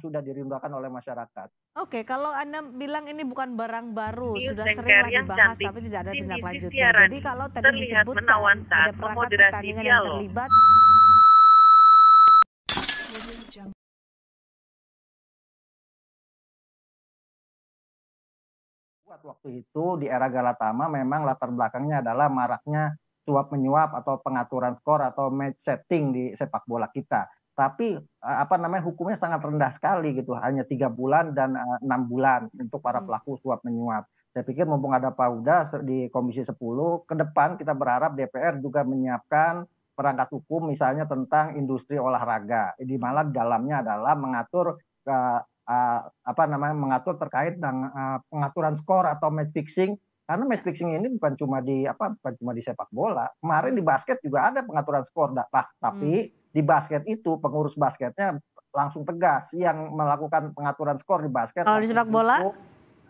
sudah dirindukan oleh masyarakat. Oke, okay, kalau Anda bilang ini bukan barang baru, ini sudah sering dibahas cantik. tapi tidak ada tindak lanjutnya. Jadi kalau tadi disebutkan ada perangkat pertandingan yang terlibat waktu itu di era Galatama memang latar belakangnya adalah maraknya suap menyuap atau pengaturan skor atau match setting di sepak bola kita tapi apa namanya hukumnya sangat rendah sekali gitu hanya tiga bulan dan enam bulan untuk para hmm. pelaku suap menyuap. Saya pikir mumpung ada Pak Huda di Komisi 10, ke depan kita berharap DPR juga menyiapkan perangkat hukum misalnya tentang industri olahraga di mana dalamnya adalah mengatur uh, uh, apa namanya mengatur terkait dengan uh, pengaturan skor atau match fixing karena match fixing ini bukan cuma di apa bukan cuma di sepak bola kemarin di basket juga ada pengaturan skor dah tapi hmm di basket itu pengurus basketnya langsung tegas yang melakukan pengaturan skor di basket. Kalau di sepak bola?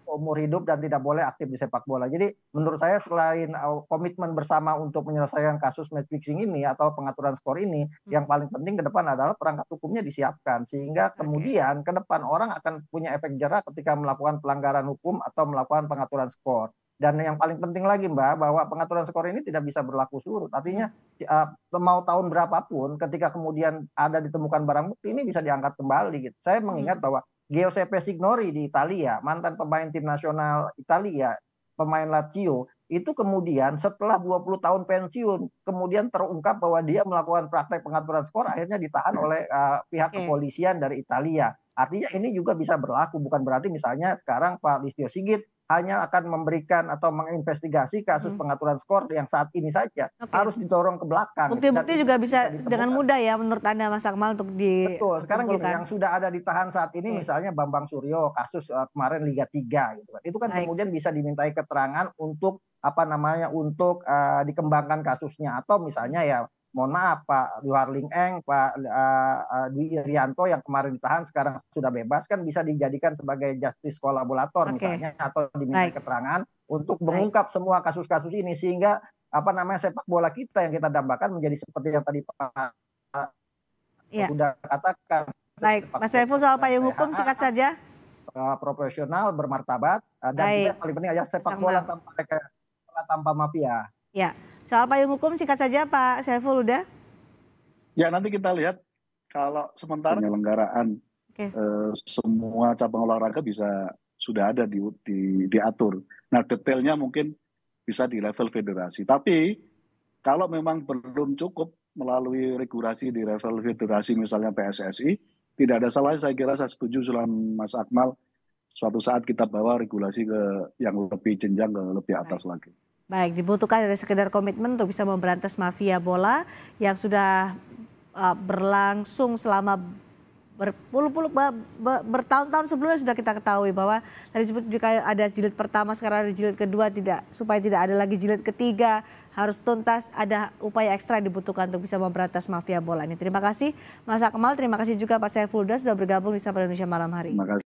umur hidup dan tidak boleh aktif di sepak bola. Jadi menurut saya selain uh, komitmen bersama untuk menyelesaikan kasus match fixing ini atau pengaturan skor ini, hmm. yang paling penting ke depan adalah perangkat hukumnya disiapkan sehingga kemudian okay. ke depan orang akan punya efek jerah ketika melakukan pelanggaran hukum atau melakukan pengaturan skor. Dan yang paling penting lagi Mbak, bahwa pengaturan skor ini tidak bisa berlaku surut. Artinya eh, mau tahun berapapun, ketika kemudian ada ditemukan barang bukti ini bisa diangkat kembali. Gitu. Saya hmm. mengingat bahwa Giuseppe Signori di Italia, mantan pemain tim nasional Italia, pemain Lazio, itu kemudian setelah 20 tahun pensiun, kemudian terungkap bahwa dia melakukan praktek pengaturan skor, akhirnya ditahan oleh uh, pihak kepolisian dari Italia. Artinya ini juga bisa berlaku, bukan berarti misalnya sekarang Pak Listio Sigit hanya akan memberikan atau menginvestigasi kasus hmm. pengaturan skor yang saat ini saja okay. harus didorong ke belakang. Bukti-bukti juga bisa bisa dengan mudah ya menurut Anda Mas Akmal untuk di Betul. Sekarang gini yang sudah ada ditahan saat ini hmm. misalnya Bambang Suryo kasus uh, kemarin Liga 3 gitu kan. Itu kan Baik. kemudian bisa dimintai keterangan untuk apa namanya untuk uh, dikembangkan kasusnya atau misalnya ya mohon maaf Pak Duharling Eng, Pak uh, Dwi Irianto yang kemarin ditahan sekarang sudah bebas kan bisa dijadikan sebagai justice kolaborator okay. misalnya atau diminta Baik. keterangan untuk mengungkap semua kasus-kasus ini sehingga apa namanya sepak bola kita yang kita dambakan menjadi seperti yang tadi Pak ya. sudah katakan. Baik, Mas Saiful soal payung hukum singkat saja. Eh, profesional, bermartabat, dan Baik. juga paling penting aja sepak Sama. bola tanpa tanpa mafia. Ya. Soal payung hukum singkat saja Pak Saiful udah? Ya nanti kita lihat kalau sementara penyelenggaraan okay. eh, semua cabang olahraga bisa sudah ada di, di diatur. Nah detailnya mungkin bisa di level federasi. Tapi kalau memang belum cukup melalui regulasi di level federasi misalnya PSSI, tidak ada salah saya kira saya setuju selama Mas Akmal suatu saat kita bawa regulasi ke yang lebih jenjang ke lebih atas lagi. Baik, dibutuhkan dari sekedar komitmen untuk bisa memberantas mafia bola yang sudah uh, berlangsung selama berpuluh-puluh ber, ber, bertahun-tahun sebelumnya sudah kita ketahui bahwa tadi sebut jika ada jilid pertama sekarang ada jilid kedua tidak supaya tidak ada lagi jilid ketiga harus tuntas ada upaya ekstra yang dibutuhkan untuk bisa memberantas mafia bola ini. Terima kasih Mas Akmal, terima kasih juga Pak Saiful sudah bergabung di Sapa Indonesia malam hari. Terima kasih.